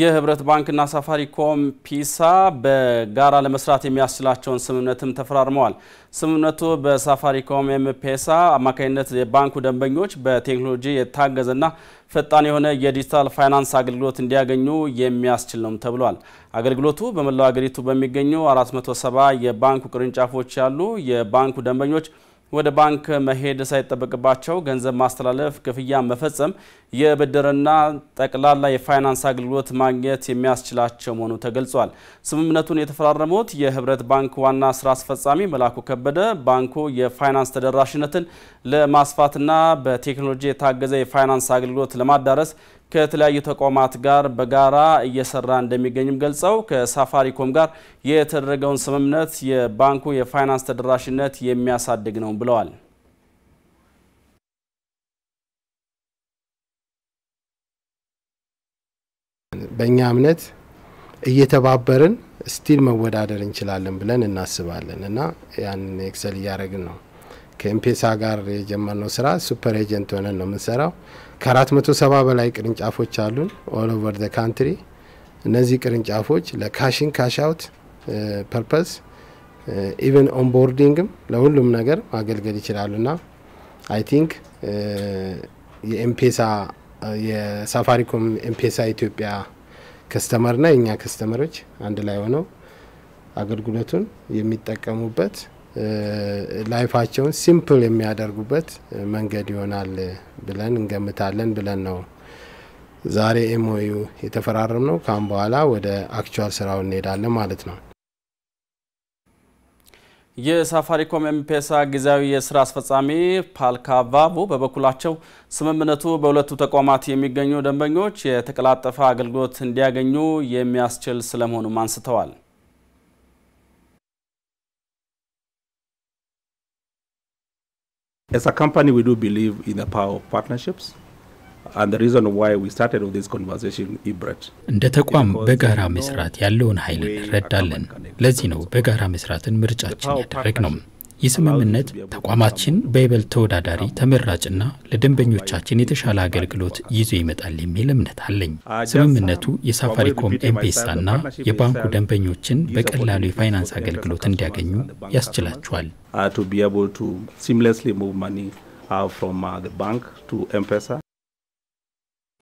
የህብረት ባንክና ሳፋሪኮም ፒሳ በጋራ ለመስራት የሚያስችላቸውን ስምምነትም ተፈራርመዋል። ስምምነቱ በሳፋሪኮም ኤምፔሳ አማካኝነት የባንኩ ደንበኞች በቴክኖሎጂ የታገዘና ፈጣን የሆነ የዲጂታል ፋይናንስ አገልግሎት እንዲያገኙ የሚያስችል ነው ተብሏል። አገልግሎቱ በመላው አገሪቱ በሚገኙ 470 የባንኩ ቅርንጫፎች ያሉ የባንኩ ደንበኞች ወደ ባንክ መሄድ ሳይጠበቅባቸው ገንዘብ ማስተላለፍ፣ ክፍያ መፈጸም፣ የብድርና ጠቅላላ የፋይናንስ አገልግሎት ማግኘት የሚያስችላቸው መሆኑ ተገልጿል። ስምምነቱን የተፈራረሙት የህብረት ባንክ ዋና ስራ አስፈጻሚ መላኩ ከበደ ባንኩ የፋይናንስ ተደራሽነትን ለማስፋትና በቴክኖሎጂ የታገዘ የፋይናንስ አገልግሎት ለማዳረስ ከተለያዩ ተቋማት ጋር በጋራ እየሰራ እንደሚገኝም ገልጸው ከሳፋሪኮም ጋር የተደረገውን ስምምነት የባንኩ የፋይናንስ ተደራሽነት የሚያሳድግ ነው ብለዋል። በእኛ እምነት እየተባበርን ስቲል መወዳደር እንችላለን ብለን እናስባለን እና ያን ኤክሰል እያደረግን ነው። ከኤምፔሳ ጋር የጀመርነው ስራ ሱፐር ኤጀንት ሆነን ነው የምንሰራው። ከአራት መቶ ሰባ በላይ ቅርንጫፎች አሉን ኦል ኦቨር ካንትሪ። እነዚህ ቅርንጫፎች ለካሽን ካሽ አውት ፐርፐስ ኢቨን ኦንቦርዲንግም ለሁሉም ነገር ማገልገል ይችላሉና አይ ቲንክ የኤምፔሳ የሳፋሪኮም ኤምፔሳ ኢትዮጵያ ከስተመርና የእኛ ከስተመሮች አንድ ላይ ሆነው አገልግሎቱን የሚጠቀሙበት ላይፋቸውን ሲምፕል የሚያደርጉበት መንገድ ይሆናል ብለን እንገምታለን ብለን ነው ዛሬ ኤምኦዩ የተፈራረም ነው። ካሁን በኋላ ወደ አክቹዋል ስራው እንሄዳለን ማለት ነው። የሳፋሪኮም ኤምፔሳ ጊዜያዊ የስራ አስፈጻሚ ፓልካቫቮ በበኩላቸው ስምምነቱ በሁለቱ ተቋማት የሚገኙ ደንበኞች የተቀላጠፈ አገልግሎት እንዲያገኙ የሚያስችል ስለመሆኑም አንስተዋል። As a company, we do believe in the power of partnerships. And the reason why we started with this conversation, Ibret. እንደ ተቋም በጋራ መስራት ያለውን ኃይል እንረዳለን። ለዚህ ነው በጋራ መስራትን ምርጫችን ያደረግ ነው። ይህ ስምምነት ተቋማችን በይበልጥ ተወዳዳሪ ተመራጭና ለደንበኞቻችን የተሻለ አገልግሎት ይዞ ይመጣል የሚል እምነት አለኝ። ስምምነቱ የሳፋሪኮም ኤምፔሳና የባንኩ ደንበኞችን በቀላሉ የፋይናንስ አገልግሎት እንዲያገኙ ያስችላቸዋል።